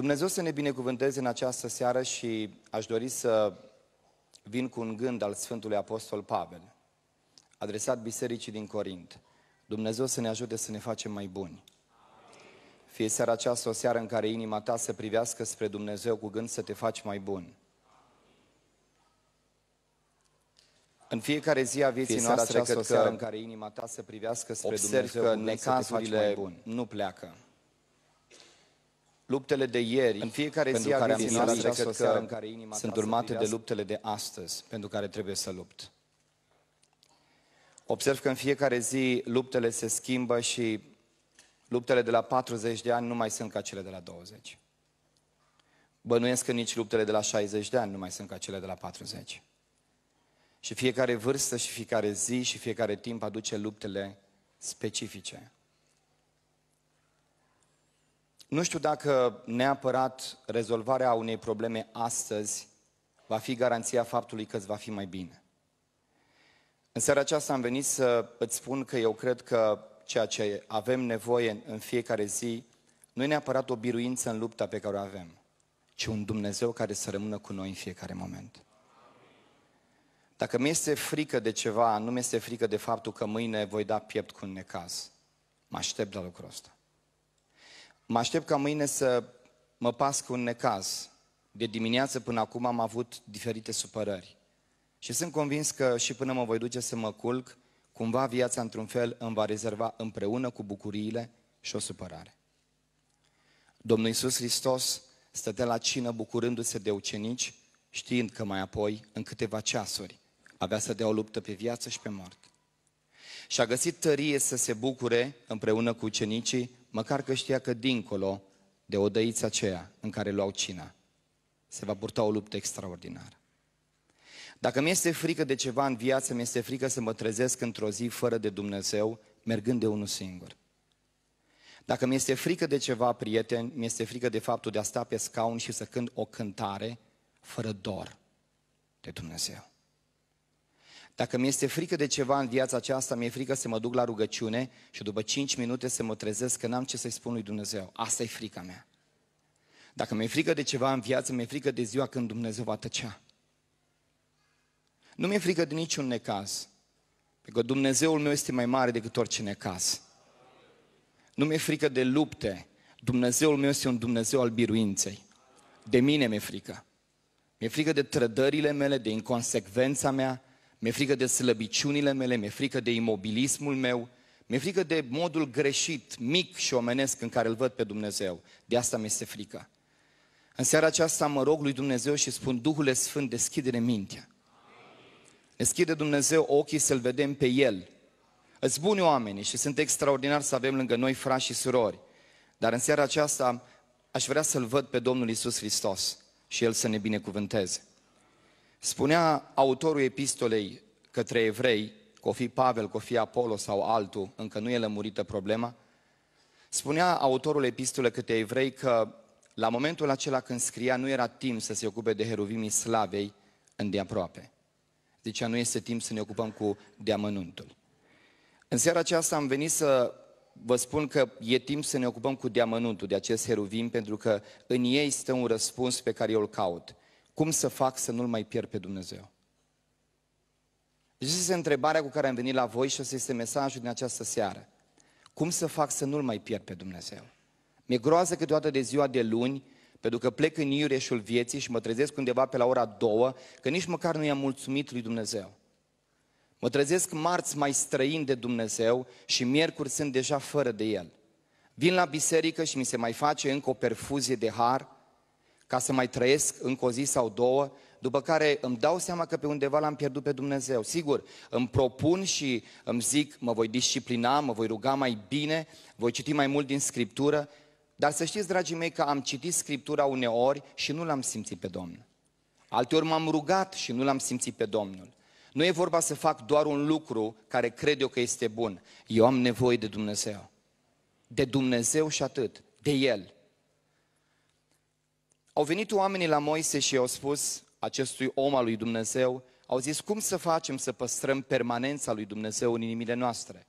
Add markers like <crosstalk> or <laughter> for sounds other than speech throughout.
Dumnezeu să ne binecuvânteze în această seară și aș dori să vin cu un gând al Sfântului Apostol Pavel, adresat Bisericii din Corint. Dumnezeu să ne ajute să ne facem mai buni. Fie seara aceasta o seară în care inima ta să privească spre Dumnezeu cu gând să te faci mai bun. În fiecare zi a vieții Fie noastre, cred că, în care inima ta să privească spre Dumnezeu că necazurile nu pleacă. Luptele de ieri, în fiecare zi a vieții noastre, cred că în care inima sunt urmate de luptele de astăzi, pentru care trebuie să lupt. Observ că în fiecare zi luptele se schimbă și luptele de la 40 de ani nu mai sunt ca cele de la 20. Bănuiesc că nici luptele de la 60 de ani nu mai sunt ca cele de la 40. Și fiecare vârstă și fiecare zi și fiecare timp aduce luptele specifice. Nu știu dacă neapărat rezolvarea unei probleme astăzi va fi garanția faptului că îți va fi mai bine. În seara aceasta am venit să îți spun că eu cred că ceea ce avem nevoie în fiecare zi nu e neapărat o biruință în lupta pe care o avem, ci un Dumnezeu care să rămână cu noi în fiecare moment. Dacă mi este frică de ceva, nu mi este frică de faptul că mâine voi da piept cu un necaz. Mă aștept la lucrul ăsta. Mă aștept ca mâine să mă pasc un necaz. De dimineață până acum am avut diferite supărări. Și sunt convins că și până mă voi duce să mă culc, cumva viața într-un fel îmi va rezerva împreună cu bucuriile și o supărare. Domnul Iisus Hristos stătea la cină bucurându-se de ucenici, știind că mai apoi, în câteva ceasuri, avea să dea o luptă pe viață și pe moarte. Și a găsit tărie să se bucure împreună cu ucenicii măcar că știa că dincolo de odăița aceea în care luau cina, se va purta o luptă extraordinară. Dacă mi-este frică de ceva în viață, mi-este frică să mă trezesc într-o zi fără de Dumnezeu, mergând de unul singur. Dacă mi-este frică de ceva, prieteni, mi-este frică de faptul de a sta pe scaun și să cânt o cântare fără dor de Dumnezeu. Dacă mi-este frică de ceva în viața aceasta, mi-e frică să mă duc la rugăciune și după 5 minute să mă trezesc că n-am ce să-i spun lui Dumnezeu. Asta e frica mea. Dacă mi-e frică de ceva în viață, mi-e frică de ziua când Dumnezeu va tăcea. Nu mi-e frică de niciun necaz. Pentru că Dumnezeul meu este mai mare decât orice necaz. Nu mi-e frică de lupte. Dumnezeul meu este un Dumnezeu al biruinței. De mine mi-e frică. Mi-e frică de trădările mele, de inconsecvența mea, mi-e frică de slăbiciunile mele, mi-e frică de imobilismul meu, mi-e frică de modul greșit, mic și omenesc în care îl văd pe Dumnezeu. De asta mi-este frică. În seara aceasta mă rog lui Dumnezeu și spun, Duhule Sfânt, deschide-ne mintea. Deschide Dumnezeu ochii să-L vedem pe El. Îți buni oamenii și sunt extraordinar să avem lângă noi frați și surori. Dar în seara aceasta aș vrea să-L văd pe Domnul Isus Hristos și El să ne binecuvânteze. Spunea autorul epistolei către evrei, că o fi Pavel, că o fi Apollo sau altul, încă nu e lămurită problema, spunea autorul epistolei către evrei că la momentul acela când scria nu era timp să se ocupe de heruvimii slavei îndeaproape. Zicea, nu este timp să ne ocupăm cu deamănuntul. În seara aceasta am venit să vă spun că e timp să ne ocupăm cu deamănuntul, de acest heruvim, pentru că în ei stă un răspuns pe care eu îl caut cum să fac să nu-L mai pierd pe Dumnezeu? Deci este întrebarea cu care am venit la voi și ăsta este mesajul din această seară. Cum să fac să nu-L mai pierd pe Dumnezeu? Mi-e groază câteodată de ziua de luni, pentru că plec în iureșul vieții și mă trezesc undeva pe la ora două, că nici măcar nu i-am mulțumit lui Dumnezeu. Mă trezesc marți mai străin de Dumnezeu și miercuri sunt deja fără de El. Vin la biserică și mi se mai face încă o perfuzie de har, ca să mai trăiesc încă o zi sau două, după care îmi dau seama că pe undeva l-am pierdut pe Dumnezeu. Sigur, îmi propun și îmi zic, mă voi disciplina, mă voi ruga mai bine, voi citi mai mult din Scriptură, dar să știți, dragii mei, că am citit Scriptura uneori și nu l-am simțit pe Domnul. Alteori m-am rugat și nu l-am simțit pe Domnul. Nu e vorba să fac doar un lucru care cred eu că este bun. Eu am nevoie de Dumnezeu. De Dumnezeu și atât. De El. Au venit oamenii la Moise și au spus acestui om al lui Dumnezeu, au zis cum să facem să păstrăm permanența lui Dumnezeu în inimile noastre.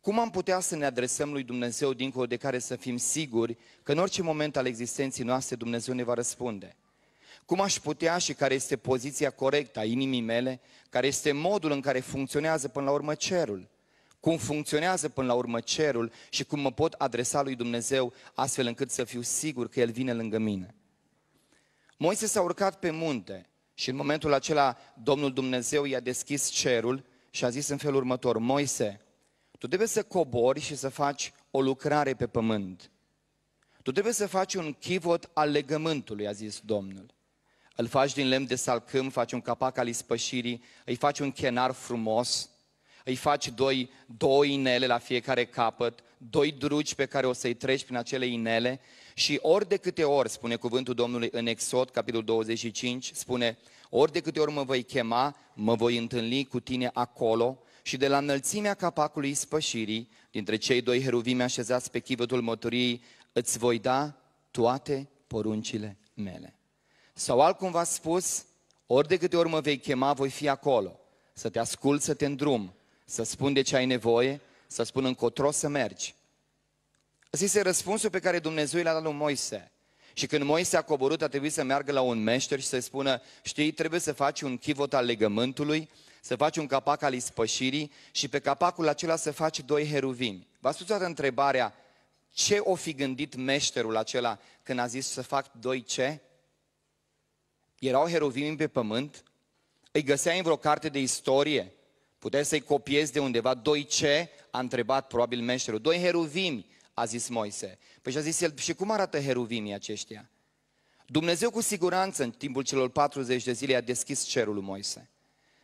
Cum am putea să ne adresăm lui Dumnezeu dincolo de care să fim siguri că în orice moment al existenței noastre Dumnezeu ne va răspunde? Cum aș putea și care este poziția corectă a inimii mele, care este modul în care funcționează până la urmă cerul? Cum funcționează până la urmă cerul și cum mă pot adresa lui Dumnezeu astfel încât să fiu sigur că El vine lângă mine? Moise s-a urcat pe munte și în momentul acela Domnul Dumnezeu i-a deschis cerul și a zis în felul următor, Moise, tu trebuie să cobori și să faci o lucrare pe pământ. Tu trebuie să faci un chivot al legământului, a zis Domnul. Îl faci din lemn de salcâm, faci un capac al ispășirii, îi faci un chenar frumos, îi faci doi, două inele la fiecare capăt, doi druci pe care o să-i treci prin acele inele și ori de câte ori, spune cuvântul Domnului în Exod, capitolul 25, spune, ori de câte ori mă voi chema, mă voi întâlni cu tine acolo și de la înălțimea capacului spășirii, dintre cei doi heruvimi așezați pe chivotul mătoriei, îți voi da toate poruncile mele. Sau altcumva spus, ori de câte ori mă vei chema, voi fi acolo, să te ascult, să te îndrum, să spun de ce ai nevoie, să spun încotro să mergi, Asta este răspunsul pe care Dumnezeu l-a dat lui Moise. Și când Moise a coborât, a trebuit să meargă la un meșter și să-i spună, știi, trebuie să faci un chivot al legământului, să faci un capac al ispășirii și pe capacul acela să faci doi heruvimi. V-a toată întrebarea, ce o fi gândit meșterul acela când a zis să fac doi ce? Erau heruvimi pe pământ? Îi găseai în vreo carte de istorie? Puteai să-i copiezi de undeva? Doi ce? A întrebat probabil meșterul. Doi heruvimi a zis Moise. Păi și a zis el, și cum arată heruvimii aceștia? Dumnezeu cu siguranță în timpul celor 40 de zile a deschis cerul lui Moise.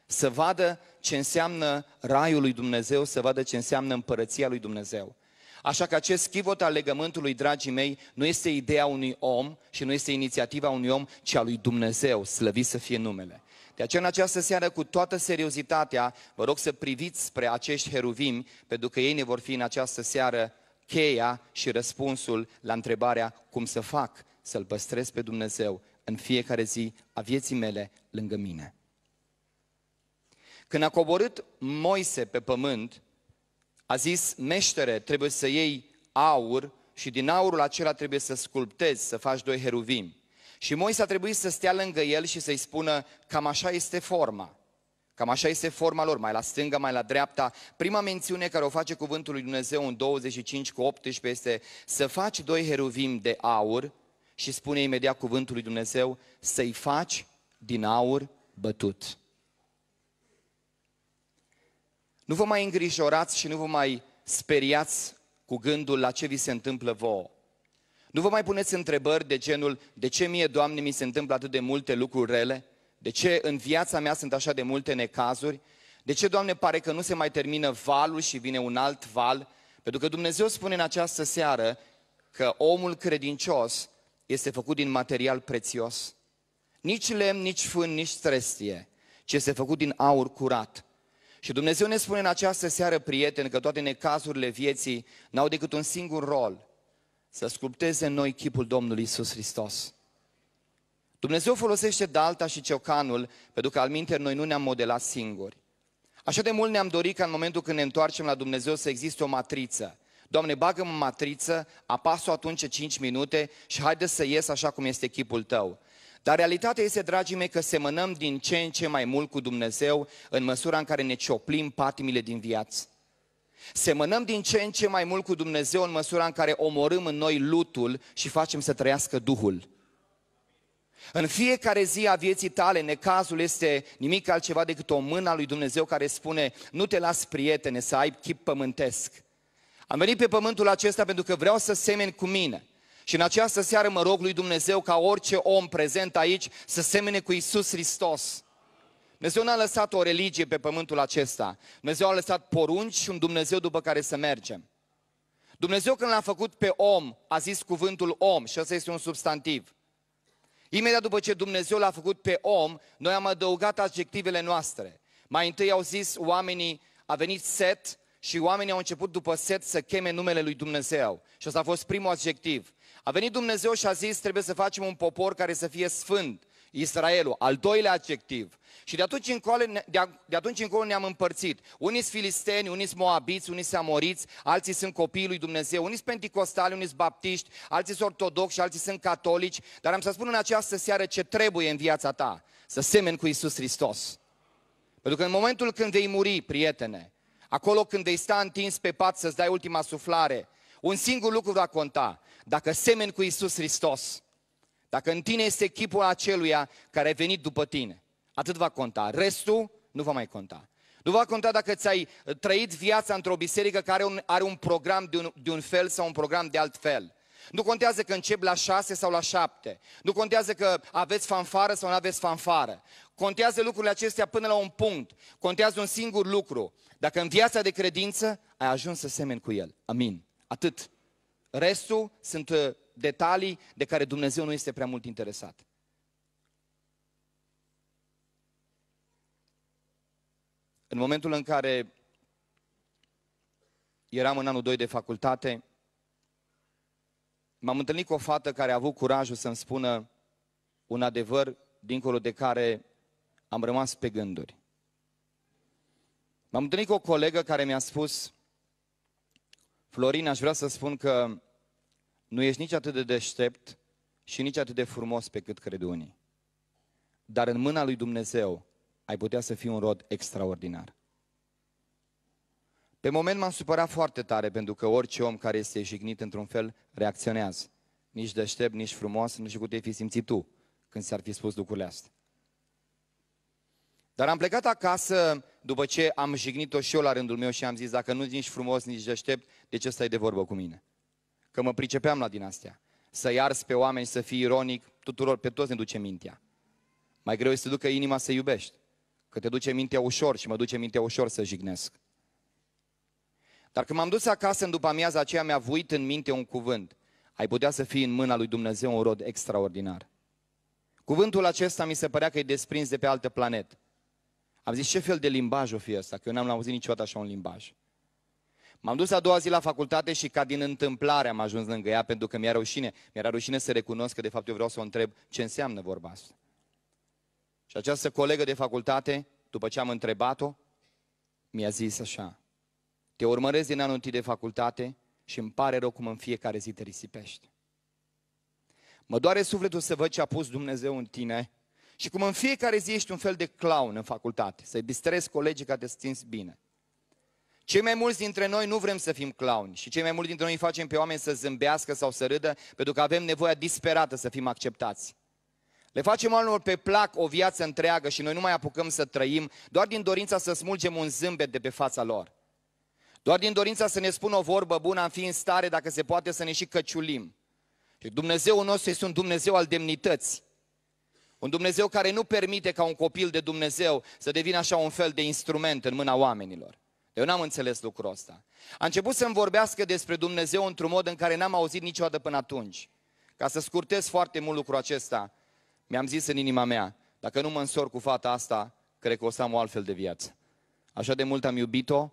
Să vadă ce înseamnă raiul lui Dumnezeu, să vadă ce înseamnă împărăția lui Dumnezeu. Așa că acest chivot al legământului, dragii mei, nu este ideea unui om și nu este inițiativa unui om, ci a lui Dumnezeu, slăvit să fie numele. De aceea, în această seară, cu toată seriozitatea, vă rog să priviți spre acești heruvimi, pentru că ei ne vor fi în această seară cheia și răspunsul la întrebarea cum să fac să-L păstrez pe Dumnezeu în fiecare zi a vieții mele lângă mine. Când a coborât Moise pe pământ, a zis, meștere, trebuie să iei aur și din aurul acela trebuie să sculptezi, să faci doi heruvimi. Și Moise a trebuit să stea lângă el și să-i spună, cam așa este forma. Cam așa este forma lor, mai la stânga, mai la dreapta. Prima mențiune care o face cuvântul lui Dumnezeu în 25 cu 18 este să faci doi heruvim de aur și spune imediat cuvântul lui Dumnezeu să-i faci din aur bătut. Nu vă mai îngrijorați și nu vă mai speriați cu gândul la ce vi se întâmplă vouă. Nu vă mai puneți întrebări de genul, de ce mie, Doamne, mi se întâmplă atât de multe lucruri rele? De ce în viața mea sunt așa de multe necazuri? De ce, Doamne, pare că nu se mai termină valul și vine un alt val? Pentru că Dumnezeu spune în această seară că omul credincios este făcut din material prețios. Nici lemn, nici fân, nici trestie, ci este făcut din aur curat. Și Dumnezeu ne spune în această seară, prieteni, că toate necazurile vieții n-au decât un singur rol, să sculpteze în noi chipul Domnului Isus Hristos. Dumnezeu folosește dalta și ciocanul, pentru că al minter noi nu ne-am modelat singuri. Așa de mult ne-am dorit ca în momentul când ne întoarcem la Dumnezeu să existe o matriță. Doamne, bagă în matriță, apasă atunci 5 minute și haide să ies așa cum este chipul tău. Dar realitatea este, dragii mei, că semănăm din ce în ce mai mult cu Dumnezeu în măsura în care ne cioplim patimile din viață. Semănăm din ce în ce mai mult cu Dumnezeu în măsura în care omorâm în noi lutul și facem să trăiască Duhul. În fiecare zi a vieții tale, necazul este nimic altceva decât o mână a lui Dumnezeu care spune, nu te las prietene să ai chip pământesc. Am venit pe pământul acesta pentru că vreau să semeni cu mine. Și în această seară mă rog lui Dumnezeu ca orice om prezent aici să semene cu Isus Hristos. Dumnezeu n-a lăsat o religie pe pământul acesta. Dumnezeu a lăsat porunci și un Dumnezeu după care să mergem. Dumnezeu când l-a făcut pe om, a zis cuvântul om și ăsta este un substantiv. Imediat după ce Dumnezeu l-a făcut pe om, noi am adăugat adjectivele noastre. Mai întâi au zis oamenii, a venit set și oamenii au început după set să cheme numele lui Dumnezeu. Și asta a fost primul adjectiv. A venit Dumnezeu și a zis, trebuie să facem un popor care să fie sfânt, Israelul, al doilea adjectiv. Și de atunci încolo, de atunci încolo ne-am împărțit. Unii sunt filisteni, unii sunt moabiți, unii sunt amoriți, alții sunt copiii lui Dumnezeu, unii sunt penticostali, unii sunt baptiști, alții sunt ortodoxi, alții sunt catolici. Dar am să spun în această seară ce trebuie în viața ta, să semeni cu Isus Hristos. Pentru că în momentul când vei muri, prietene, acolo când vei sta întins pe pat să-ți dai ultima suflare, un singur lucru va conta, dacă semeni cu Isus Hristos. Dacă în tine este chipul aceluia care a venit după tine, atât va conta. Restul nu va mai conta. Nu va conta dacă ți-ai uh, trăit viața într-o biserică care are un, are un program de un, de un fel sau un program de alt fel. Nu contează că începi la șase sau la șapte. Nu contează că aveți fanfară sau nu aveți fanfară. Contează lucrurile acestea până la un punct. Contează un singur lucru. Dacă în viața de credință ai ajuns să semeni cu el. Amin. Atât. Restul sunt uh, detalii de care Dumnezeu nu este prea mult interesat. În momentul în care eram în anul 2 de facultate, m-am întâlnit cu o fată care a avut curajul să-mi spună un adevăr dincolo de care am rămas pe gânduri. M-am întâlnit cu o colegă care mi-a spus, Florin, aș vrea să spun că nu ești nici atât de deștept și nici atât de frumos pe cât crede unii. Dar în mâna lui Dumnezeu ai putea să fii un rod extraordinar. Pe moment m-am supărat foarte tare pentru că orice om care este jignit într-un fel reacționează. Nici deștept, nici frumos, nu știu cum te-ai fi simțit tu când s-ar fi spus lucrurile astea. Dar am plecat acasă după ce am jignit-o și eu la rândul meu și am zis, dacă nu nici frumos, nici deștept, de ce stai de vorbă cu mine? că mă pricepeam la din astea. Să iarzi pe oameni, să fii ironic, tuturor, pe toți ne duce mintea. Mai greu este să ducă inima să iubești. Că te duce mintea ușor și mă duce mintea ușor să jignesc. Dar când m-am dus acasă în după amiaza aceea, mi-a vuit în minte un cuvânt. Ai putea să fii în mâna lui Dumnezeu un rod extraordinar. Cuvântul acesta mi se părea că e desprins de pe altă planetă. Am zis, ce fel de limbaj o fi ăsta? Că eu n-am auzit niciodată așa un limbaj. M-am dus a doua zi la facultate și ca din întâmplare am ajuns lângă ea pentru că mi-era rușine. Mi-era rușine să recunosc că de fapt eu vreau să o întreb ce înseamnă vorba asta. Și această colegă de facultate, după ce am întrebat-o, mi-a zis așa. Te urmăresc din anul întâi de facultate și îmi pare rău cum în fiecare zi te risipești. Mă doare sufletul să văd ce a pus Dumnezeu în tine și cum în fiecare zi ești un fel de clown în facultate, să-i distrezi colegii ca te stinți bine. Cei mai mulți dintre noi nu vrem să fim clowni și cei mai mulți dintre noi facem pe oameni să zâmbească sau să râdă pentru că avem nevoia disperată să fim acceptați. Le facem oamenilor pe plac o viață întreagă și noi nu mai apucăm să trăim doar din dorința să smulgem un zâmbet de pe fața lor. Doar din dorința să ne spună o vorbă bună, am fi în stare, dacă se poate, să ne și căciulim. Și Dumnezeul nostru este un Dumnezeu al demnității. Un Dumnezeu care nu permite ca un copil de Dumnezeu să devină așa un fel de instrument în mâna oamenilor. Eu n-am înțeles lucrul ăsta. A început să-mi vorbească despre Dumnezeu într-un mod în care n-am auzit niciodată până atunci. Ca să scurtez foarte mult lucrul acesta, mi-am zis în inima mea, dacă nu mă însor cu fata asta, cred că o să am o altfel de viață. Așa de mult am iubit-o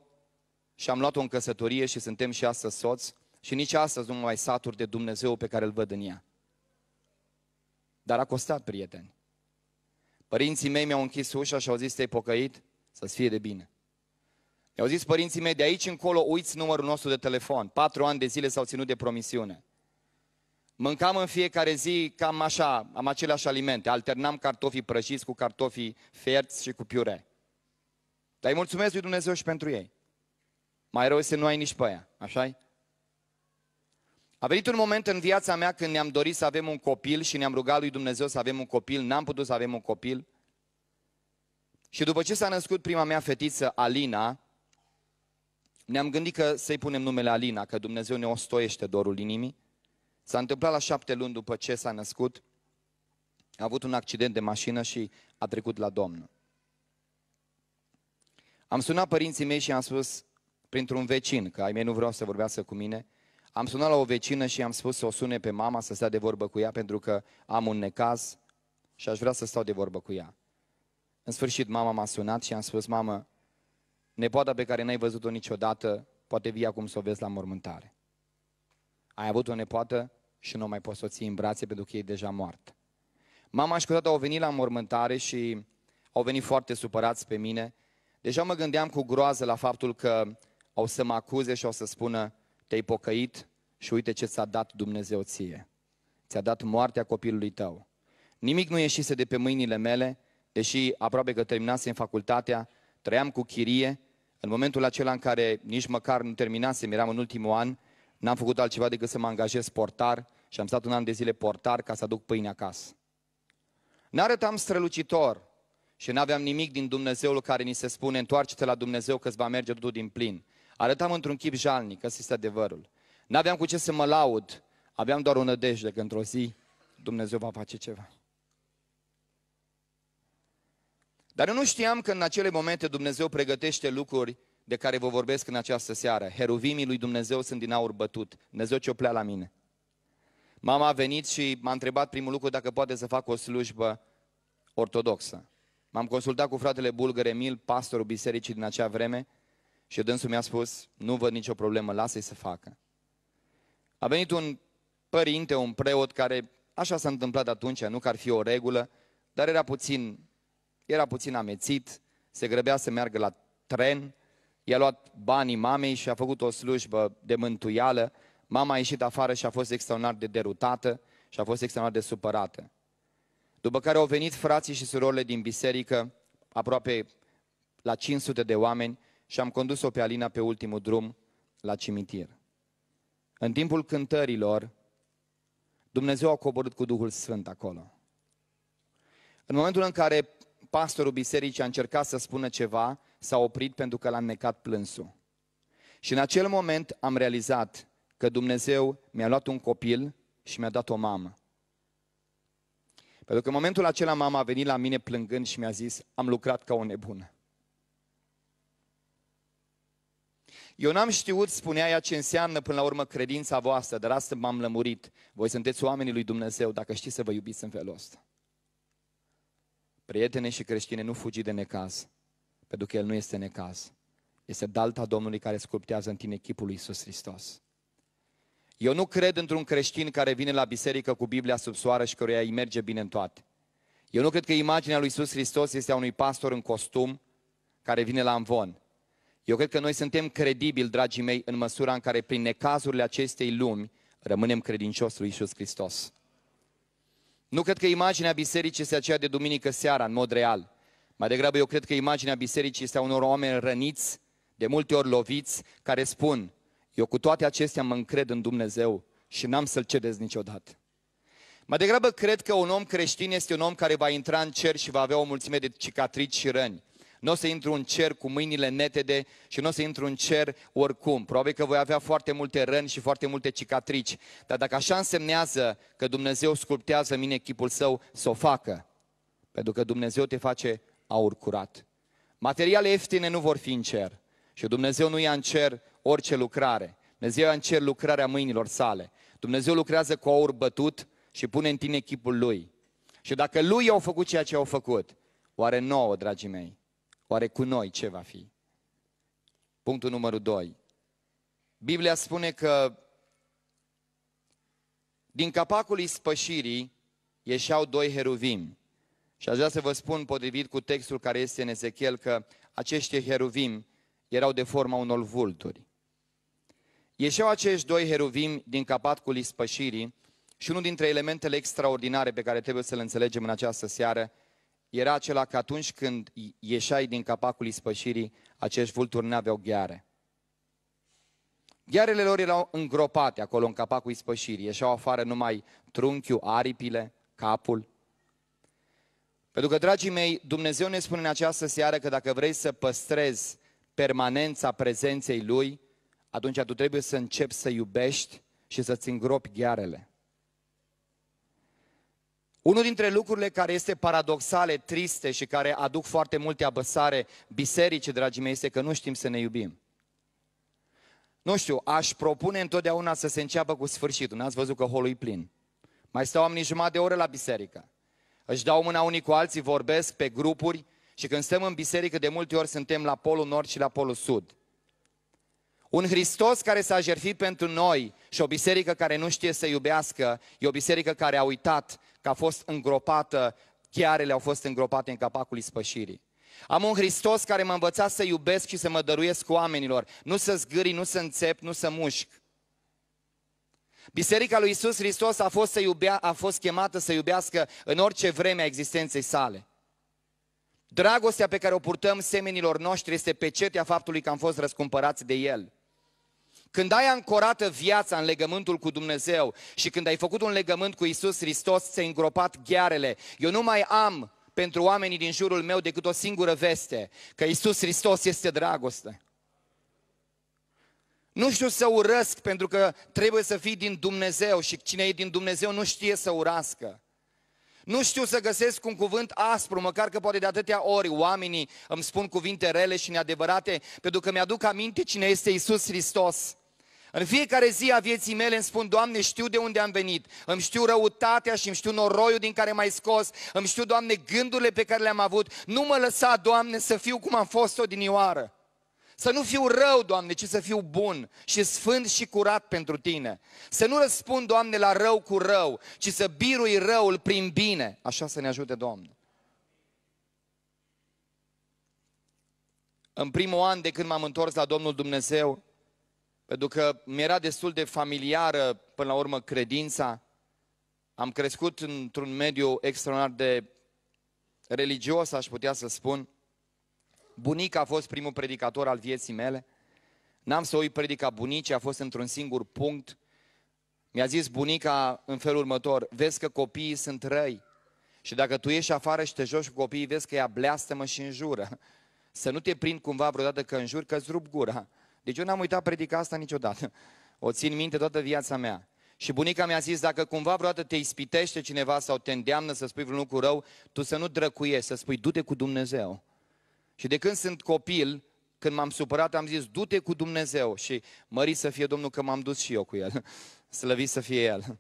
și am luat-o în căsătorie și suntem și astăzi soți și nici astăzi nu mă mai satur de Dumnezeu pe care îl văd în ea. Dar a costat, prieteni. Părinții mei mi-au închis ușa și au zis, te-ai pocăit? Să-ți fie de bine. I-au zis părinții mei, de aici încolo uiți numărul nostru de telefon. Patru ani de zile s-au ținut de promisiune. Mâncam în fiecare zi cam așa, am aceleași alimente. Alternam cartofii prăjiți cu cartofii ferți și cu piure. Dar îi mulțumesc lui Dumnezeu și pentru ei. Mai rău este nu ai nici pe aia, așa -i? A venit un moment în viața mea când ne-am dorit să avem un copil și ne-am rugat lui Dumnezeu să avem un copil, n-am putut să avem un copil. Și după ce s-a născut prima mea fetiță, Alina, ne-am gândit că să-i punem numele Alina, că Dumnezeu ne ostoiește dorul inimii. S-a întâmplat la șapte luni după ce s-a născut, a avut un accident de mașină și a trecut la Domnul. Am sunat părinții mei și am spus printr-un vecin, că ai mei nu vreau să vorbească cu mine, am sunat la o vecină și am spus să o sune pe mama să stea de vorbă cu ea pentru că am un necaz și aș vrea să stau de vorbă cu ea. În sfârșit, mama m-a sunat și am spus, mamă, Nepoata pe care n-ai văzut-o niciodată, poate vii acum să o vezi la mormântare. Ai avut o nepoată și nu o mai poți să o ții în brațe pentru că e deja moartă. Mama și cu tata au venit la mormântare și au venit foarte supărați pe mine. Deja mă gândeam cu groază la faptul că au să mă acuze și au să spună te-ai pocăit și uite ce ți-a dat Dumnezeu ție. Ți-a dat moartea copilului tău. Nimic nu ieșise de pe mâinile mele, deși aproape că terminasem facultatea, trăiam cu chirie, în momentul acela în care nici măcar nu terminasem, eram în ultimul an, n-am făcut altceva decât să mă angajez portar și am stat un an de zile portar ca să aduc pâine acasă. N-arătam strălucitor și n-aveam nimic din Dumnezeul care ni se spune întoarce-te la Dumnezeu că îți va merge totul din plin. Arătam într-un chip jalnic, că este adevărul. N-aveam cu ce să mă laud, aveam doar o nădejde că într-o zi Dumnezeu va face ceva. Dar eu nu știam că în acele momente Dumnezeu pregătește lucruri de care vă vorbesc în această seară. Heruvimii lui Dumnezeu sunt din aur bătut. Dumnezeu ce plea la mine. Mama a venit și m-a întrebat primul lucru dacă poate să fac o slujbă ortodoxă. M-am consultat cu fratele Bulgăre Emil, pastorul bisericii din acea vreme, și dânsul mi-a spus, nu văd nicio problemă, lasă-i să facă. A venit un părinte, un preot care, așa s-a întâmplat atunci, nu că ar fi o regulă, dar era puțin era puțin amețit, se grăbea să meargă la tren, i-a luat banii mamei și a făcut o slujbă de mântuială. Mama a ieșit afară și a fost extraordinar de derutată și a fost extraordinar de supărată. După care au venit frații și surorile din biserică, aproape la 500 de oameni, și am condus-o pe Alina pe ultimul drum la cimitir. În timpul cântărilor, Dumnezeu a coborât cu Duhul Sfânt acolo. În momentul în care pastorul bisericii a încercat să spună ceva, s-a oprit pentru că l-a necat plânsul. Și în acel moment am realizat că Dumnezeu mi-a luat un copil și mi-a dat o mamă. Pentru că în momentul acela mama a venit la mine plângând și mi-a zis, am lucrat ca o nebună. Eu n-am știut, spunea ea, ce înseamnă până la urmă credința voastră, dar astăzi m-am lămurit. Voi sunteți oamenii lui Dumnezeu dacă știți să vă iubiți în felul ăsta. Prietene și creștine, nu fugi de necaz, pentru că El nu este necaz. Este dalta Domnului care sculptează în tine chipul lui Iisus Hristos. Eu nu cred într-un creștin care vine la biserică cu Biblia sub soară și căruia îi merge bine în toate. Eu nu cred că imaginea lui Iisus Hristos este a unui pastor în costum care vine la amvon. Eu cred că noi suntem credibili, dragii mei, în măsura în care prin necazurile acestei lumi rămânem credincioși lui Iisus Hristos. Nu cred că imaginea bisericii este aceea de duminică seara, în mod real. Mai degrabă eu cred că imaginea bisericii este a unor oameni răniți, de multe ori loviți, care spun, eu cu toate acestea mă încred în Dumnezeu și n-am să-L cedez niciodată. Mai degrabă cred că un om creștin este un om care va intra în cer și va avea o mulțime de cicatrici și răni. Nu o să intru în cer cu mâinile netede și nu o să intru în cer oricum. Probabil că voi avea foarte multe răni și foarte multe cicatrici. Dar dacă așa însemnează că Dumnezeu sculptează în mine chipul său, să o facă. Pentru că Dumnezeu te face aur curat. Materiale ieftine nu vor fi în cer. Și Dumnezeu nu ia în cer orice lucrare. Dumnezeu ia în cer lucrarea mâinilor sale. Dumnezeu lucrează cu aur bătut și pune în tine chipul Lui. Și dacă Lui au făcut ceea ce au făcut, oare nouă, dragii mei, Oare cu noi ce va fi? Punctul numărul 2. Biblia spune că din capacul ispășirii ieșeau doi heruvim. Și aș vrea să vă spun, potrivit cu textul care este în Ezechiel, că acești heruvim erau de forma unor vulturi. Ieșeau acești doi heruvim din capacul ispășirii și unul dintre elementele extraordinare pe care trebuie să le înțelegem în această seară era acela că atunci când ieșai din capacul ispășirii, acești vulturi n-aveau gheare. Ghearele lor erau îngropate acolo în capacul ispășirii, ieșeau afară numai trunchiul, aripile, capul. Pentru că, dragii mei, Dumnezeu ne spune în această seară că dacă vrei să păstrezi permanența prezenței Lui, atunci tu trebuie să începi să iubești și să-ți îngropi ghearele. Unul dintre lucrurile care este paradoxale, triste și care aduc foarte multe abăsare bisericii, dragii mei, este că nu știm să ne iubim. Nu știu, aș propune întotdeauna să se înceapă cu sfârșitul. N-ați văzut că holul e plin. Mai stau oamenii jumătate de oră la biserică. Își dau mâna unii cu alții, vorbesc pe grupuri și când stăm în biserică, de multe ori suntem la polul nord și la polul sud. Un Hristos care s-a jertfit pentru noi și o biserică care nu știe să iubească, e o biserică care a uitat că a fost îngropată, chiarele au fost îngropate în capacul ispășirii. Am un Hristos care mă învăța să iubesc și să mă dăruiesc cu oamenilor, nu să zgâri, nu să înțep, nu să mușc. Biserica lui Isus Hristos a fost, să iubea, a fost chemată să iubească în orice vreme a existenței sale. Dragostea pe care o purtăm semenilor noștri este pecetea faptului că am fost răscumpărați de El. Când ai ancorată viața în legământul cu Dumnezeu și când ai făcut un legământ cu Isus Hristos, ți-ai îngropat ghearele. Eu nu mai am pentru oamenii din jurul meu decât o singură veste, că Isus Hristos este dragoste. Nu știu să urăsc pentru că trebuie să fii din Dumnezeu și cine e din Dumnezeu nu știe să urască. Nu știu să găsesc un cuvânt aspru, măcar că poate de atâtea ori oamenii îmi spun cuvinte rele și neadevărate, pentru că mi-aduc aminte cine este Isus Hristos. În fiecare zi a vieții mele îmi spun, Doamne, știu de unde am venit, îmi știu răutatea și îmi știu noroiul din care m-ai scos, îmi știu, Doamne, gândurile pe care le-am avut. Nu mă lăsa, Doamne, să fiu cum am fost odinioară. Să nu fiu rău, Doamne, ci să fiu bun și sfânt și curat pentru Tine. Să nu răspund, Doamne, la rău cu rău, ci să birui răul prin bine. Așa să ne ajute, Doamne. În primul an de când m-am întors la Domnul Dumnezeu, pentru că mi-era destul de familiară, până la urmă, credința. Am crescut într-un mediu extraordinar de religios, aș putea să spun. Bunica a fost primul predicator al vieții mele. N-am să uit predica bunicii, a fost într-un singur punct. Mi-a zis bunica în felul următor, vezi că copiii sunt răi și dacă tu ieși afară și te joci cu copiii, vezi că ea bleastă-mă și înjură. Să nu te prind cumva vreodată că înjur, că îți rup gura. Deci eu n-am uitat predica asta niciodată. O țin minte toată viața mea. Și bunica mi-a zis, dacă cumva vreodată te ispitește cineva sau te îndeamnă să spui vreun lucru rău, tu să nu drăcuiești, să spui, du-te cu Dumnezeu. Și de când sunt copil, când m-am supărat, am zis, du-te cu Dumnezeu. Și mări să fie Domnul că m-am dus și eu cu El. <laughs> Slăvit să fie El.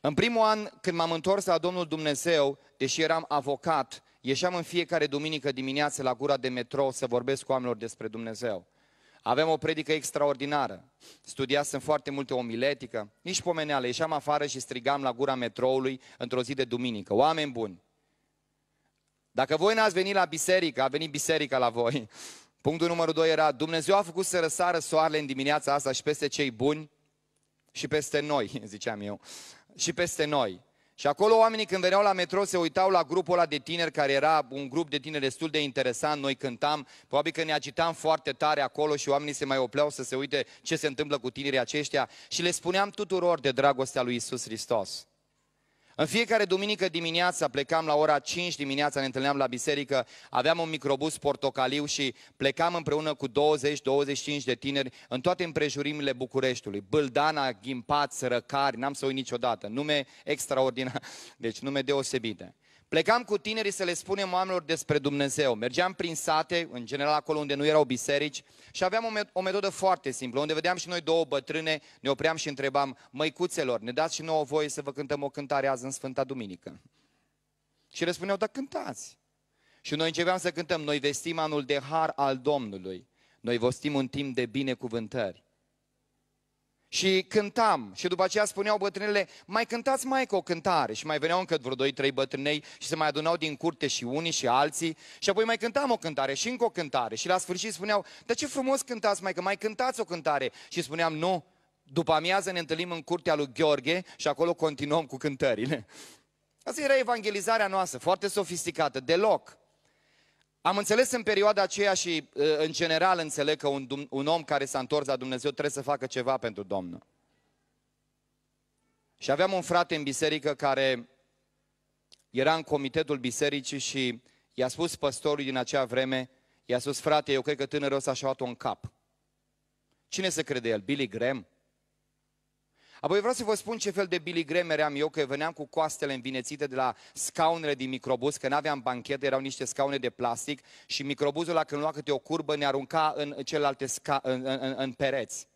În primul an, când m-am întors la Domnul Dumnezeu, deși eram avocat, Ieșeam în fiecare duminică dimineață la gura de metrou să vorbesc cu oamenilor despre Dumnezeu. Avem o predică extraordinară. Studiasem foarte multe omiletică, nici pomeneală. Ieșeam afară și strigam la gura metroului într-o zi de duminică. Oameni buni, dacă voi n-ați venit la biserică, a venit biserica la voi. Punctul numărul 2 era, Dumnezeu a făcut să răsară soarele în dimineața asta și peste cei buni și peste noi, <laughs> ziceam eu, și peste noi. Și acolo oamenii când veneau la metro se uitau la grupul ăla de tineri, care era un grup de tineri destul de interesant, noi cântam, probabil că ne agitam foarte tare acolo și oamenii se mai opleau să se uite ce se întâmplă cu tinerii aceștia și le spuneam tuturor de dragostea lui Isus Hristos. În fiecare duminică dimineața plecam la ora 5 dimineața, ne întâlneam la biserică, aveam un microbus portocaliu și plecam împreună cu 20-25 de tineri în toate împrejurimile Bucureștiului. Băldana, Ghimpați, Răcari, n-am să uit niciodată, nume extraordinar, <laughs> deci nume deosebite. Plecam cu tinerii să le spunem oamenilor despre Dumnezeu. Mergeam prin sate, în general acolo unde nu erau biserici, și aveam o, metodă foarte simplă, unde vedeam și noi două bătrâne, ne opream și întrebam, măicuțelor, ne dați și nouă voie să vă cântăm o cântare azi în Sfânta Duminică? Și răspundeau, da, cântați. Și noi începeam să cântăm, noi vestim anul de har al Domnului, noi vestim un timp de binecuvântări. Și cântam. Și după aceea spuneau bătrânele, mai cântați mai cu o cântare. Și mai veneau încă vreo doi, trei bătrânei și se mai adunau din curte și unii și alții. Și apoi mai cântam o cântare și încă o cântare. Și la sfârșit spuneau, dar ce frumos cântați, mai că mai cântați o cântare. Și spuneam, nu, după amiază ne întâlnim în curtea lui Gheorghe și acolo continuăm cu cântările. Asta era evangelizarea noastră, foarte sofisticată, deloc. Am înțeles în perioada aceea și uh, în general înțeleg că un, un om care s-a întors la Dumnezeu trebuie să facă ceva pentru Domnul. Și aveam un frate în biserică care era în comitetul bisericii și i-a spus păstorului din acea vreme, i-a spus, frate, eu cred că tânărul ăsta și-a luat-o în cap. Cine se crede el? Billy Graham? Apoi vreau să vă spun ce fel de Billy Graham eram eu, că veneam cu coastele învinețite de la scaunele din microbuz, că n-aveam banchete, erau niște scaune de plastic și microbuzul la când lua câte o curbă ne arunca în celelalte sca- în, în, în pereți.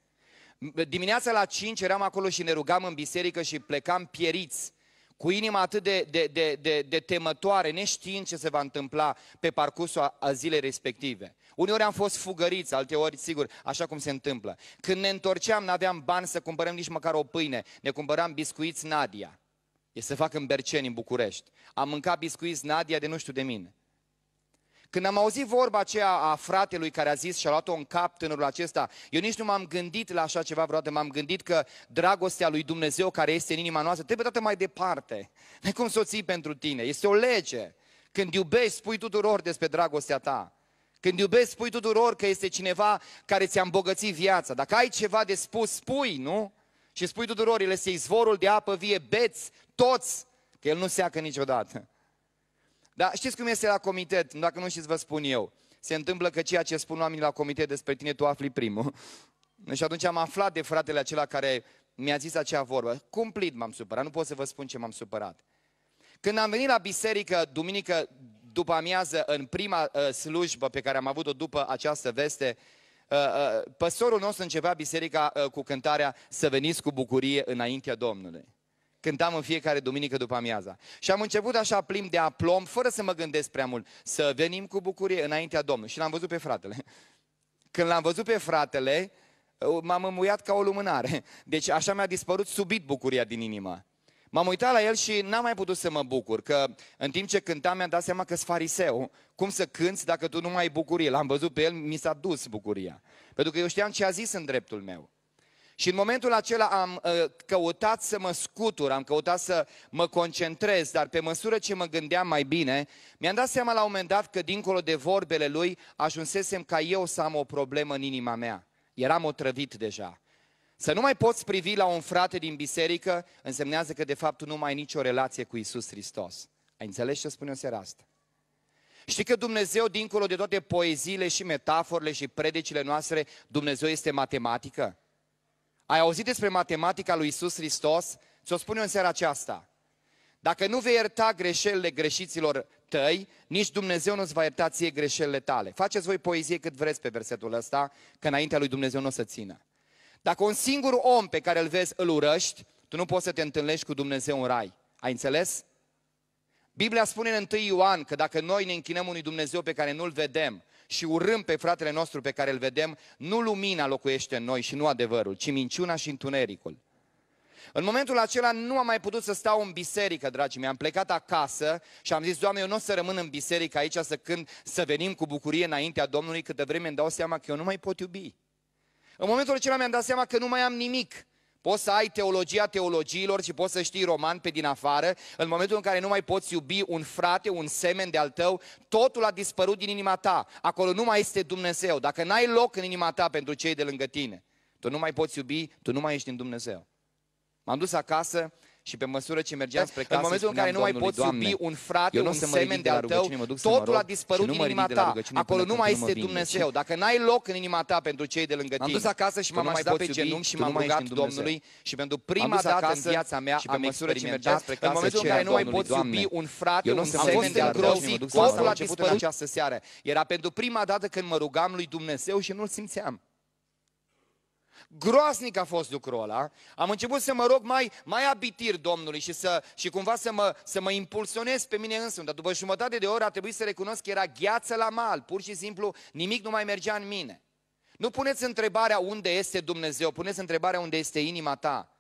Dimineața la 5 eram acolo și ne rugam în biserică și plecam pieriți cu inima atât de, de, de, de, de temătoare, neștiind ce se va întâmpla pe parcursul a, a zilei respective. Uneori am fost fugăriți, alteori, sigur, așa cum se întâmplă. Când ne întorceam, n-aveam bani să cumpărăm nici măcar o pâine. Ne cumpăram biscuiți Nadia. E să fac în Berceni, în București. Am mâncat biscuiți Nadia de nu știu de mine. Când am auzit vorba aceea a fratelui care a zis și a luat-o în cap tânărul acesta, eu nici nu m-am gândit la așa ceva vreodată, m-am gândit că dragostea lui Dumnezeu care este în inima noastră trebuie dată mai departe. Nu cum să o ții pentru tine, este o lege. Când iubești, spui tuturor despre dragostea ta. Când iubești, spui tuturor că este cineva care ți-a îmbogățit viața. Dacă ai ceva de spus, spui, nu? Și spui tuturor, el este izvorul de apă vie, beți toți, că el nu seacă niciodată. Dar știți cum este la comitet? Dacă nu știți, vă spun eu. Se întâmplă că ceea ce spun oamenii la comitet despre tine, tu afli primul. <laughs> Și atunci am aflat de fratele acela care mi-a zis acea vorbă. Cumplit m-am supărat, nu pot să vă spun ce m-am supărat. Când am venit la biserică, duminică după amiază, în prima uh, slujbă pe care am avut-o după această veste, uh, uh, păstorul nostru începea biserica cu cântarea Să veniți cu bucurie înaintea Domnului. Cântam în fiecare duminică după amiaza. Și am început așa plim de aplom, fără să mă gândesc prea mult, să venim cu bucurie înaintea Domnului. Și l-am văzut pe fratele. <laughs> Când l-am văzut pe fratele, m-am înmuiat ca o lumânare. <laughs> Deci așa mi-a dispărut subit bucuria din inimă. M-am uitat la el și n-am mai putut să mă bucur, că în timp ce cântam mi-am dat seama că sunt fariseu. Cum să cânți dacă tu nu mai ai bucurie? L-am văzut pe el, mi s-a dus bucuria. Pentru că eu știam ce a zis în dreptul meu. Și în momentul acela am uh, căutat să mă scutur, am căutat să mă concentrez, dar pe măsură ce mă gândeam mai bine, mi-am dat seama la un moment dat că dincolo de vorbele lui ajunsesem ca eu să am o problemă în inima mea. Eram otrăvit deja. Să nu mai poți privi la un frate din biserică însemnează că de fapt tu nu mai ai nicio relație cu Isus Hristos. Ai înțeles ce spune în seara asta? Știi că Dumnezeu, dincolo de toate poeziile și metaforele și predicile noastre, Dumnezeu este matematică? Ai auzit despre matematica lui Isus Hristos? Ți-o spun eu în seara aceasta. Dacă nu vei ierta greșelile greșiților tăi, nici Dumnezeu nu-ți va ierta ție greșelile tale. Faceți voi poezie cât vreți pe versetul ăsta, că înaintea lui Dumnezeu nu o să țină. Dacă un singur om pe care îl vezi îl urăști, tu nu poți să te întâlnești cu Dumnezeu în rai. Ai înțeles? Biblia spune în 1 Ioan că dacă noi ne închinăm unui Dumnezeu pe care nu-l vedem și urâm pe fratele nostru pe care îl vedem, nu lumina locuiește în noi și nu adevărul, ci minciuna și întunericul. În momentul acela nu am mai putut să stau în biserică, dragii mei. Am plecat acasă și am zis, Doamne, eu nu o să rămân în biserică aici să, când, să venim cu bucurie înaintea Domnului câtă vreme îmi dau seama că eu nu mai pot iubi. În momentul acela mi-am dat seama că nu mai am nimic. Poți să ai teologia teologiilor și poți să știi roman pe din afară. În momentul în care nu mai poți iubi un frate, un semen de-al tău, totul a dispărut din inima ta. Acolo nu mai este Dumnezeu. Dacă n-ai loc în inima ta pentru cei de lângă tine, tu nu mai poți iubi, tu nu mai ești în Dumnezeu. M-am dus acasă, și pe măsură ce mergeam spre casă, în momentul în care nu mai poți iubi un frate, un semen de-al tău, totul a dispărut din inima ta. Acolo nu mai este Dumnezeu. Dacă n-ai loc în inima ta pentru cei de lângă tine. Am dus acasă și m-am așezat pe genunchi și m-am rugat Domnului și pentru prima dată în viața mea, pe măsură ce mergeam spre casă, în momentul în care nu mai poți iubi un frate, un semen de-al tău, totul a dispărut în această seară. Era pentru prima dată când mă rugam lui Dumnezeu și nu-l simțeam groaznic a fost lucrul ăla, am început să mă rog mai, mai abitir Domnului și, să, și cumva să mă, să mă impulsionez pe mine însumi. Dar după jumătate de oră a trebuit să recunosc că era gheață la mal, pur și simplu nimic nu mai mergea în mine. Nu puneți întrebarea unde este Dumnezeu, puneți întrebarea unde este inima ta.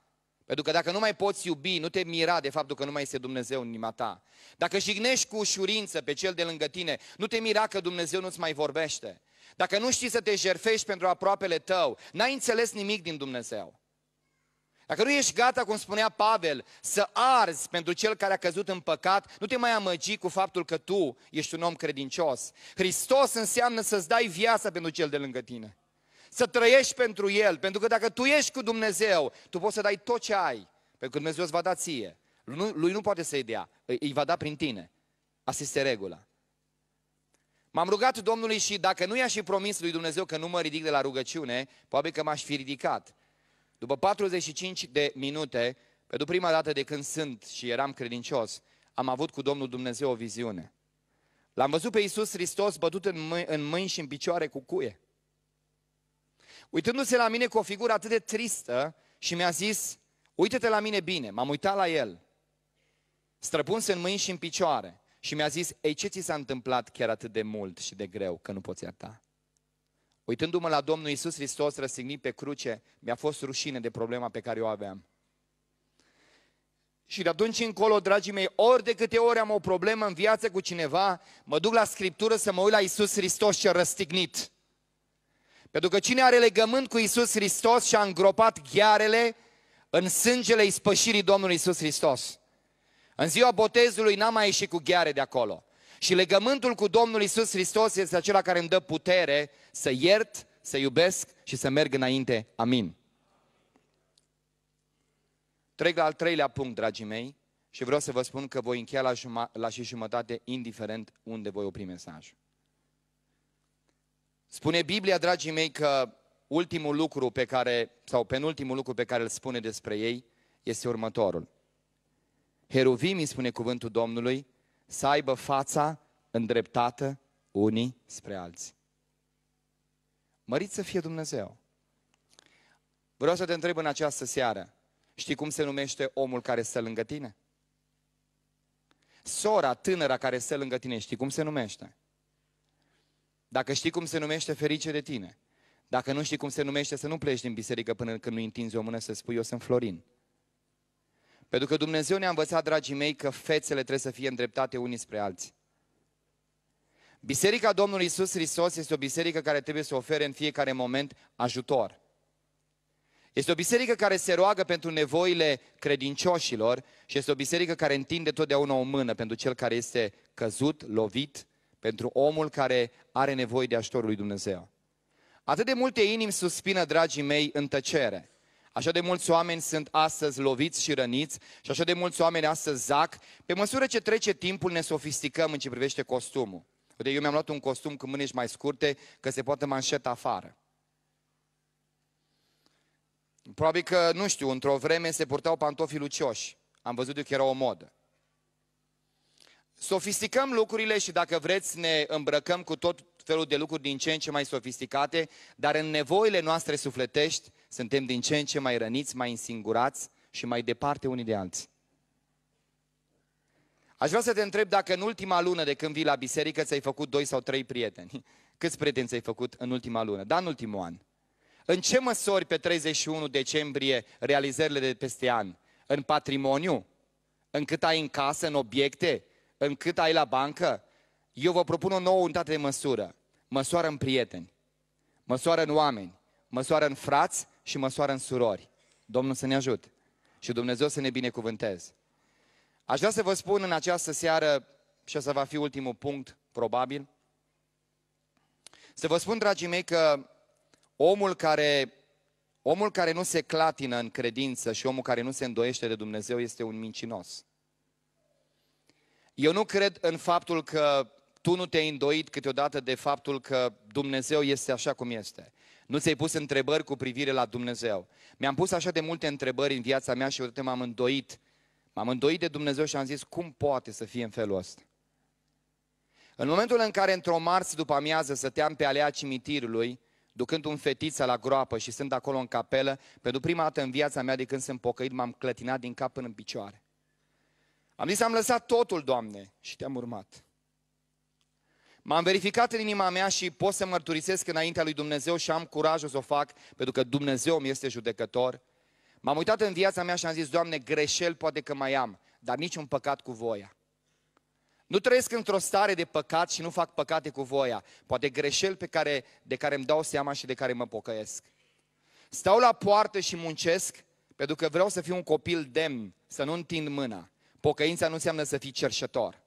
Pentru că dacă nu mai poți iubi, nu te mira de faptul că nu mai este Dumnezeu în inima ta. Dacă jignești cu ușurință pe cel de lângă tine, nu te mira că Dumnezeu nu-ți mai vorbește. Dacă nu știi să te jerfești pentru aproapele tău, n-ai înțeles nimic din Dumnezeu. Dacă nu ești gata, cum spunea Pavel, să arzi pentru cel care a căzut în păcat, nu te mai amăgi cu faptul că tu ești un om credincios. Hristos înseamnă să-ți dai viața pentru cel de lângă tine să trăiești pentru El. Pentru că dacă tu ești cu Dumnezeu, tu poți să dai tot ce ai. Pentru că Dumnezeu îți va da ție. Lui nu, lui nu poate să-i dea, îi va da prin tine. Asta este regula. M-am rugat Domnului și dacă nu i-aș fi promis lui Dumnezeu că nu mă ridic de la rugăciune, probabil că m-aș fi ridicat. După 45 de minute, pentru prima dată de când sunt și eram credincios, am avut cu Domnul Dumnezeu o viziune. L-am văzut pe Iisus Hristos bătut în, mâ- în mâini și în picioare cu cuie. Uitându-se la mine cu o figură atât de tristă și mi-a zis, uite-te la mine bine, m-am uitat la el, străpuns în mâini și în picioare. Și mi-a zis, ei, ce ți s-a întâmplat chiar atât de mult și de greu că nu poți ierta? Uitându-mă la Domnul Isus Hristos răstignit pe cruce, mi-a fost rușine de problema pe care o aveam. Și de atunci încolo, dragii mei, ori de câte ori am o problemă în viață cu cineva, mă duc la Scriptură să mă uit la Isus Hristos cel răstignit. Pentru că cine are legământ cu Isus Hristos și a îngropat ghearele în sângele ispășirii Domnului Isus Hristos. În ziua botezului n-a mai ieșit cu gheare de acolo. Și legământul cu Domnul Isus Hristos este acela care îmi dă putere să iert, să iubesc și să merg înainte. Amin. Trec la al treilea punct, dragii mei, și vreau să vă spun că voi încheia la, juma- la și jumătate, indiferent unde voi opri mesajul. Spune Biblia, dragii mei, că ultimul lucru pe care, sau penultimul lucru pe care îl spune despre ei este următorul. îi spune cuvântul Domnului, să aibă fața îndreptată unii spre alții. Măriți să fie Dumnezeu! Vreau să te întreb în această seară, știi cum se numește omul care stă lângă tine? Sora tânăra care stă lângă tine, știi cum se numește? Dacă știi cum se numește, ferice de tine. Dacă nu știi cum se numește, să nu pleci din biserică până când nu întinzi o mână să spui, eu sunt Florin. Pentru că Dumnezeu ne-a învățat, dragii mei, că fețele trebuie să fie îndreptate unii spre alții. Biserica Domnului Isus Hristos este o biserică care trebuie să ofere în fiecare moment ajutor. Este o biserică care se roagă pentru nevoile credincioșilor și este o biserică care întinde totdeauna o mână pentru cel care este căzut, lovit pentru omul care are nevoie de ajutorul lui Dumnezeu. Atât de multe inimi suspină, dragii mei, în tăcere. Așa de mulți oameni sunt astăzi loviți și răniți și așa de mulți oameni astăzi zac. Pe măsură ce trece timpul ne sofisticăm în ce privește costumul. Uite, eu mi-am luat un costum cu mânești mai scurte că se poate manșeta afară. Probabil că, nu știu, într-o vreme se purtau pantofi lucioși. Am văzut eu că era o modă sofisticăm lucrurile și dacă vreți ne îmbrăcăm cu tot felul de lucruri din ce în ce mai sofisticate, dar în nevoile noastre sufletești suntem din ce în ce mai răniți, mai însingurați și mai departe unii de alții. Aș vrea să te întreb dacă în ultima lună de când vii la biserică ți-ai făcut doi sau trei prieteni. <laughs> Câți prieteni ți-ai făcut în ultima lună? Da, în ultimul an. În ce măsori pe 31 decembrie realizările de peste an? În patrimoniu? În cât ai în casă, în obiecte? în cât ai la bancă? Eu vă propun o nouă unitate de măsură. Măsoară în prieteni, măsoară în oameni, măsoară în frați și măsoară în surori. Domnul să ne ajute și Dumnezeu să ne binecuvânteze. Aș vrea să vă spun în această seară, și asta va fi ultimul punct, probabil, să vă spun, dragii mei, că omul care, omul care nu se clatină în credință și omul care nu se îndoiește de Dumnezeu este un mincinos. Eu nu cred în faptul că tu nu te-ai îndoit câteodată de faptul că Dumnezeu este așa cum este. Nu ți-ai pus întrebări cu privire la Dumnezeu. Mi-am pus așa de multe întrebări în viața mea și odată m-am îndoit. M-am îndoit de Dumnezeu și am zis, cum poate să fie în felul ăsta? În momentul în care într-o marți după amiază stăteam pe alea cimitirului, ducând un fetiță la groapă și sunt acolo în capelă, pentru prima dată în viața mea de când sunt pocăit m-am clătinat din cap până în picioare. Am zis, am lăsat totul, Doamne, și te-am urmat. M-am verificat în inima mea și pot să mărturisesc înaintea lui Dumnezeu și am curajul să o fac, pentru că Dumnezeu mi este judecător. M-am uitat în viața mea și am zis, Doamne, greșel poate că mai am, dar niciun păcat cu voia. Nu trăiesc într-o stare de păcat și nu fac păcate cu voia. Poate greșel pe care, de care îmi dau seama și de care mă pocăiesc. Stau la poartă și muncesc pentru că vreau să fiu un copil demn, să nu întind mâna. Pocăința nu înseamnă să fii cerșător.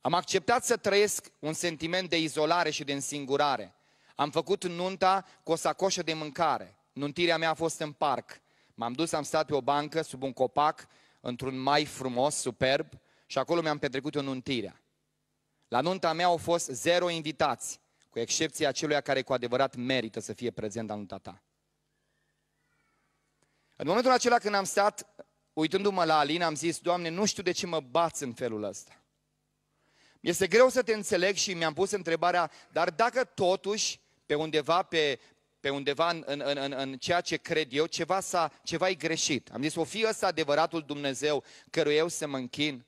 Am acceptat să trăiesc un sentiment de izolare și de însingurare. Am făcut nunta cu o sacoșă de mâncare. Nuntirea mea a fost în parc. M-am dus, am stat pe o bancă, sub un copac, într-un mai frumos, superb, și acolo mi-am petrecut o nuntirea. La nunta mea au fost zero invitați, cu excepția aceluia care cu adevărat merită să fie prezent la nunta ta. În momentul acela când am stat uitându-mă la Alina, am zis, Doamne, nu știu de ce mă bați în felul ăsta. Este greu să te înțeleg și mi-am pus întrebarea, dar dacă totuși, pe undeva, pe, pe undeva în, în, în, în ceea ce cred eu, ceva, s-a, ceva e greșit. Am zis, o fi ăsta adevăratul Dumnezeu căruia eu să mă închin?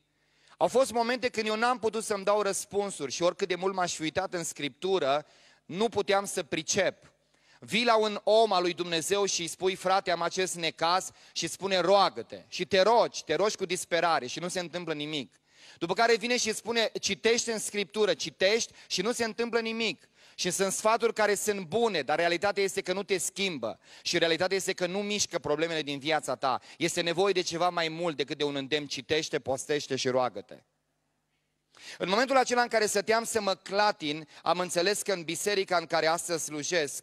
Au fost momente când eu n-am putut să-mi dau răspunsuri și oricât de mult m-aș fi uitat în Scriptură, nu puteam să pricep vii la un om al lui Dumnezeu și îi spui, frate, am acest necas și spune, roagă-te. Și te rogi, te rogi cu disperare și nu se întâmplă nimic. După care vine și spune, citește în Scriptură, citești și nu se întâmplă nimic. Și sunt sfaturi care sunt bune, dar realitatea este că nu te schimbă. Și realitatea este că nu mișcă problemele din viața ta. Este nevoie de ceva mai mult decât de un îndemn. Citește, postește și roagă-te. În momentul acela în care stăteam să mă clatin, am înțeles că în biserica în care astăzi slujesc,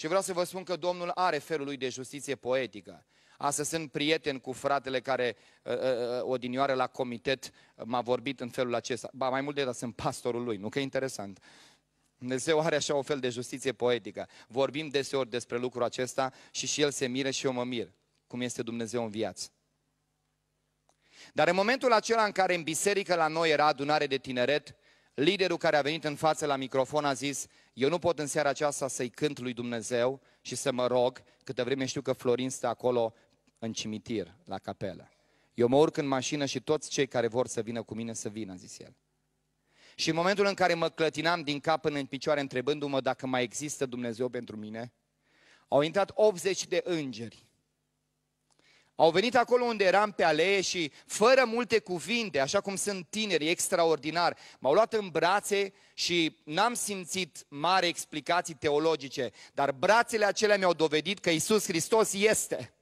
și vreau să vă spun că Domnul are felul lui de justiție poetică. Astăzi sunt prieten cu fratele care uh, uh, uh, odinioară la comitet m-a vorbit în felul acesta. Ba, mai mult de dat, sunt pastorul lui, nu că e interesant. Dumnezeu are așa o fel de justiție poetică. Vorbim deseori despre lucrul acesta și și el se mire și eu mă mir. Cum este Dumnezeu în viață. Dar în momentul acela în care în biserică la noi era adunare de tineret, liderul care a venit în față la microfon a zis, eu nu pot în seara aceasta să-i cânt lui Dumnezeu și să mă rog câtă vreme știu că Florin stă acolo în cimitir, la capelă. Eu mă urc în mașină și toți cei care vor să vină cu mine să vină, a zis el. Și în momentul în care mă clătinam din cap până în picioare întrebându-mă dacă mai există Dumnezeu pentru mine, au intrat 80 de îngeri au venit acolo unde eram pe alee și, fără multe cuvinte, așa cum sunt tineri, extraordinar, m-au luat în brațe și n-am simțit mari explicații teologice, dar brațele acelea mi-au dovedit că Isus Hristos este.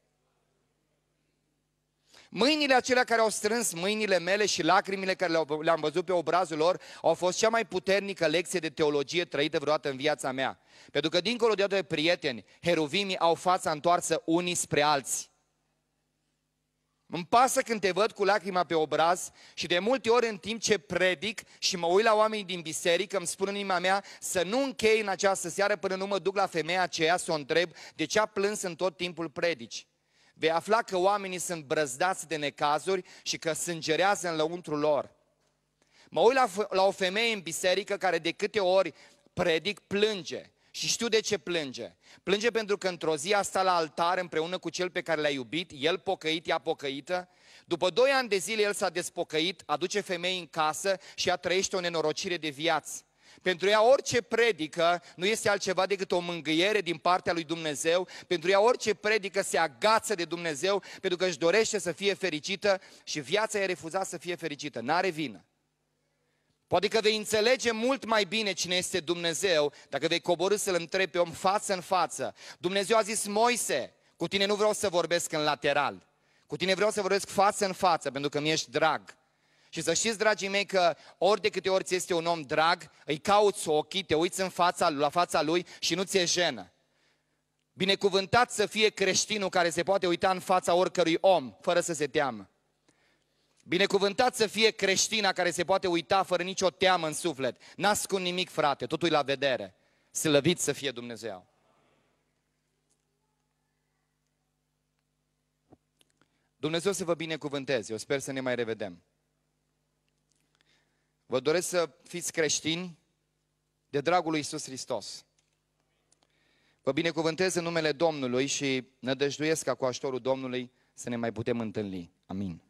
Mâinile acelea care au strâns mâinile mele și lacrimile care le-am văzut pe obrazul lor au fost cea mai puternică lecție de teologie trăită vreodată în viața mea. Pentru că dincolo de prieteni, heruvimii au fața întoarsă unii spre alții. Îmi pasă când te văd cu lacrima pe obraz și de multe ori în timp ce predic și mă uit la oamenii din biserică, îmi spun în inima mea să nu închei în această seară până nu mă duc la femeia aceea să o întreb de ce a plâns în tot timpul predici. Vei afla că oamenii sunt brăzdați de necazuri și că sângerează în lăuntru lor. Mă uit la, la o femeie în biserică care de câte ori predic plânge și știu de ce plânge. Plânge pentru că într-o zi a stat la altar împreună cu cel pe care l-a iubit, el pocăit, ea pocăită. După doi ani de zile el s-a despocăit, aduce femei în casă și ea trăiește o nenorocire de viață. Pentru ea orice predică nu este altceva decât o mângâiere din partea lui Dumnezeu, pentru ea orice predică se agață de Dumnezeu pentru că își dorește să fie fericită și viața e refuzat să fie fericită, n-are vină. Poate că vei înțelege mult mai bine cine este Dumnezeu dacă vei coborâ să-L întrebi pe om față în față. Dumnezeu a zis, Moise, cu tine nu vreau să vorbesc în lateral. Cu tine vreau să vorbesc față în față, pentru că mi-ești drag. Și să știți, dragii mei, că ori de câte ori ți este un om drag, îi cauți ochii, te uiți în fața, la fața lui și nu ți-e jenă. Binecuvântat să fie creștinul care se poate uita în fața oricărui om, fără să se teamă. Binecuvântat să fie creștina care se poate uita fără nicio teamă în suflet. N-ascund nimic, frate, totul la vedere. Slăvit să fie Dumnezeu. Dumnezeu să vă binecuvânteze. Eu sper să ne mai revedem. Vă doresc să fiți creștini de dragul lui Iisus Hristos. Vă binecuvântez în numele Domnului și nădăjduiesc ca cu ajutorul Domnului să ne mai putem întâlni. Amin.